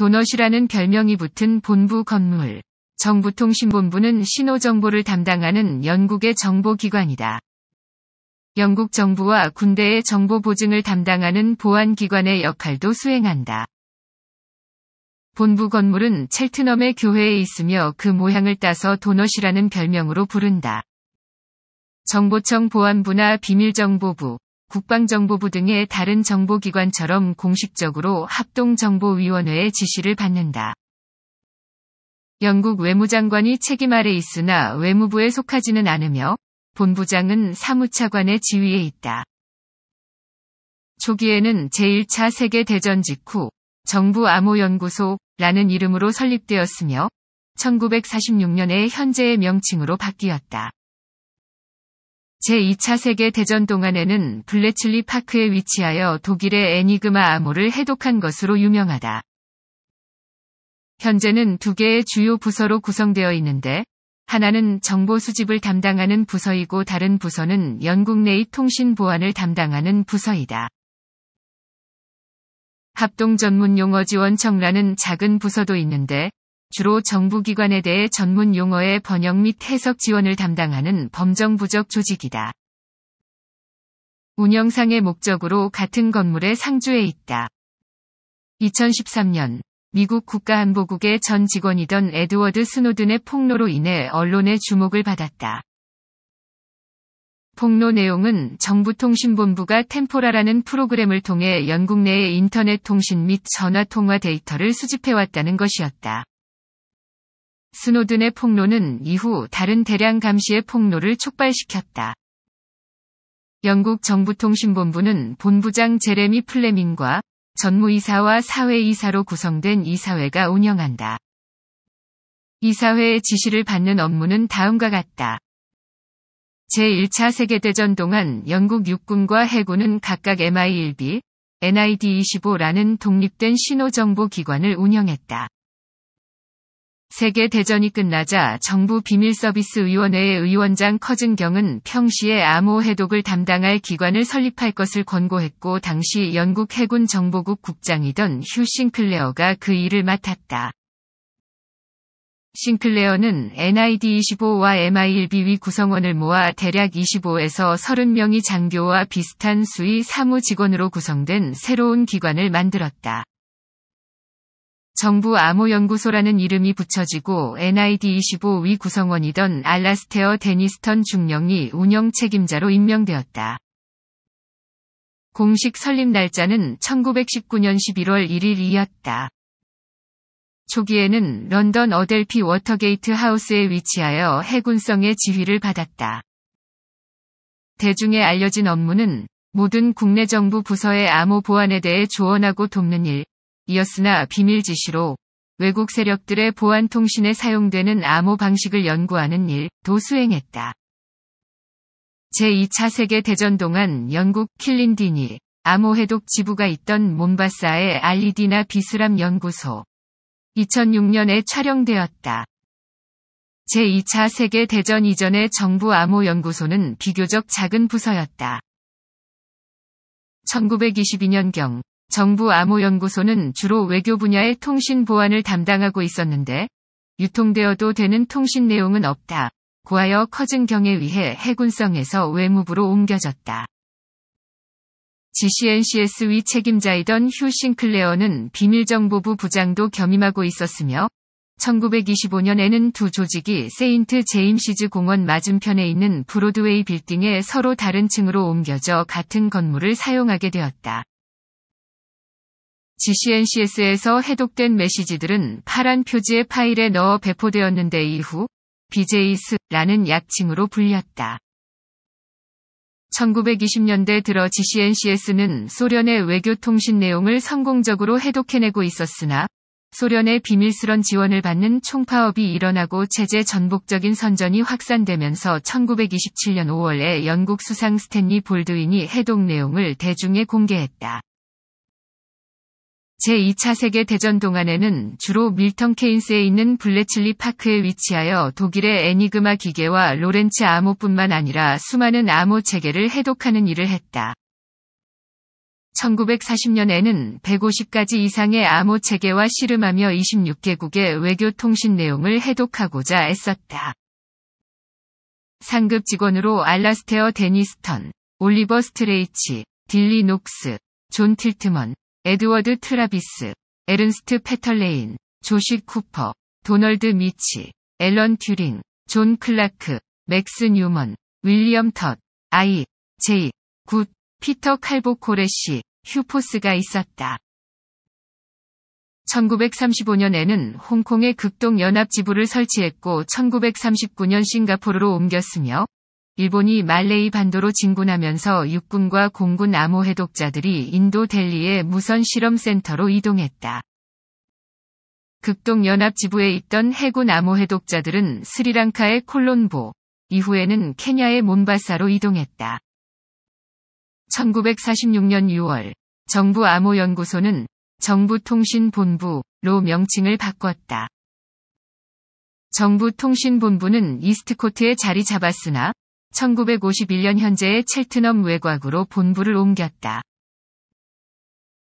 도넛이라는 별명이 붙은 본부 건물. 정부통신본부는 신호정보를 담당하는 영국의 정보기관이다. 영국 정부와 군대의 정보 보증을 담당하는 보안기관의 역할도 수행한다. 본부 건물은 첼트넘의 교회에 있으며 그 모양을 따서 도넛이라는 별명으로 부른다. 정보청 보안부나 비밀정보부, 국방정보부 등의 다른 정보기관처럼 공식적으로 합동정보위원회의 지시를 받는다. 영국 외무장관이 책임 아래 있으나 외무부에 속하지는 않으며 본부장은 사무차관의 지위에 있다. 초기에는 제1차 세계대전 직후 정부 암호연구소라는 이름으로 설립되었으며 1946년에 현재의 명칭으로 바뀌었다. 제2차 세계대전 동안에는 블레칠리 파크에 위치하여 독일의 애니그마 암호를 해독한 것으로 유명하다. 현재는 두 개의 주요 부서로 구성되어 있는데, 하나는 정보 수집을 담당하는 부서이고 다른 부서는 영국 내의 통신 보안을 담당하는 부서이다. 합동 전문 용어 지원청라는 작은 부서도 있는데, 주로 정부기관에 대해 전문 용어의 번역 및 해석 지원을 담당하는 범정부적 조직이다. 운영상의 목적으로 같은 건물에 상주해 있다. 2013년 미국 국가안보국의 전 직원이던 에드워드 스노든의 폭로로 인해 언론의 주목을 받았다. 폭로 내용은 정부통신본부가 템포라라는 프로그램을 통해 영국 내의 인터넷 통신 및 전화 통화 데이터를 수집해왔다는 것이었다. 스노든의 폭로는 이후 다른 대량 감시의 폭로를 촉발시켰다. 영국 정부통신본부는 본부장 제레미 플레밍과 전무이사와 사회이사로 구성된 이사회가 운영한다. 이사회의 지시를 받는 업무는 다음과 같다. 제1차 세계대전 동안 영국 육군과 해군은 각각 MI1B, NID-25라는 독립된 신호정보기관을 운영했다. 세계 대전이 끝나자 정부 비밀서비스 위원회의 의원장 커진경은 평시에 암호 해독을 담당할 기관을 설립할 것을 권고했고 당시 영국 해군 정보국 국장이던 휴 싱클레어가 그 일을 맡았다. 싱클레어는 NID25와 MI1B위 구성원을 모아 대략 25에서 30명이 장교와 비슷한 수의 사무 직원으로 구성된 새로운 기관을 만들었다. 정부 암호연구소라는 이름이 붙여지고 NID25위 구성원이던 알라스테어 데니스턴 중령이 운영 책임자로 임명되었다. 공식 설립 날짜는 1919년 11월 1일이었다. 초기에는 런던 어델피 워터게이트 하우스에 위치하여 해군성의 지휘를 받았다. 대중에 알려진 업무는 모든 국내 정부 부서의 암호 보안에 대해 조언하고 돕는 일, 이었으나 비밀 지시로 외국 세력들의 보안 통신에 사용되는 암호 방식을 연구하는 일도 수행했다. 제2차 세계 대전 동안 영국 킬린디니 암호 해독 지부가 있던 몬바사의 알리디나 비스람 연구소 2006년에 촬영되었다. 제2차 세계 대전 이전의 정부 암호 연구소는 비교적 작은 부서였다. 1922년경 정부 암호연구소는 주로 외교 분야의 통신 보안을 담당하고 있었는데 유통되어도 되는 통신 내용은 없다. 고하여 커진 경에 의해 해군성에서 외무부로 옮겨졌다. GCNCS 위 책임자이던 휴 싱클레어는 비밀정보부 부장도 겸임하고 있었으며 1925년에는 두 조직이 세인트 제임시즈 공원 맞은편에 있는 브로드웨이 빌딩에 서로 다른 층으로 옮겨져 같은 건물을 사용하게 되었다. GCNCS에서 해독된 메시지들은 파란 표지의 파일에 넣어 배포되었는데 이후 BJS라는 약칭으로 불렸다. 1920년대 들어 GCNCS는 소련의 외교통신 내용을 성공적으로 해독해내고 있었으나 소련의 비밀스런 지원을 받는 총파업이 일어나고 체제 전복적인 선전이 확산되면서 1927년 5월에 영국 수상 스탠리 볼드윈이 해독 내용을 대중에 공개했다. 제2차 세계대전 동안에는 주로 밀턴 케인스에 있는 블레칠리 파크에 위치하여 독일의 애니그마 기계와 로렌츠 암호뿐만 아니라 수많은 암호 체계를 해독하는 일을 했다. 1940년에는 150가지 이상의 암호 체계와 씨름하며 26개국의 외교 통신 내용을 해독하고자 애썼다. 상급 직원으로 알라스테어 데니스턴, 올리버 스트레이치, 딜리 녹스, 존 틸트먼, 에드워드 트라비스, 에른스트 패털레인, 조식 쿠퍼, 도널드 미치, 앨런 튜링, 존 클라크, 맥스 뉴먼, 윌리엄 텃, 아이, 제이, 굿, 피터 칼보 코레시, 휴포스가 있었다. 1935년에는 홍콩에 극동 연합 지부를 설치했고 1939년 싱가포르로 옮겼으며 일본이 말레이 반도로 진군하면서 육군과 공군 암호 해독자들이 인도 델리의 무선 실험 센터로 이동했다. 극동 연합 지부에 있던 해군 암호 해독자들은 스리랑카의 콜론보, 이후에는 케냐의 몬바사로 이동했다. 1946년 6월 정부 암호연구소는 정부통신본부로 명칭을 바꿨다. 정부통신본부는 이스트코트에 자리 잡았으나 1951년 현재의 첼트넘 외곽으로 본부를 옮겼다.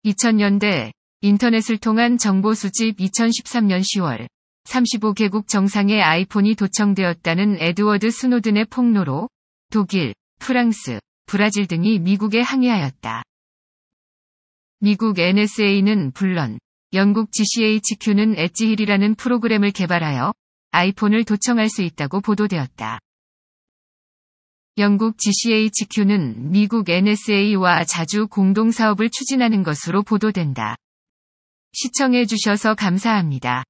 2000년대 인터넷을 통한 정보 수집 2013년 10월 35개국 정상의 아이폰이 도청되었다는 에드워드 스노든의 폭로로 독일, 프랑스, 브라질 등이 미국에 항의하였다. 미국 NSA는 물론 영국 GCHQ는 엣지힐이라는 프로그램을 개발하여 아이폰을 도청할 수 있다고 보도되었다. 영국 GCHQ는 미국 NSA와 자주 공동사업을 추진하는 것으로 보도된다. 시청해주셔서 감사합니다.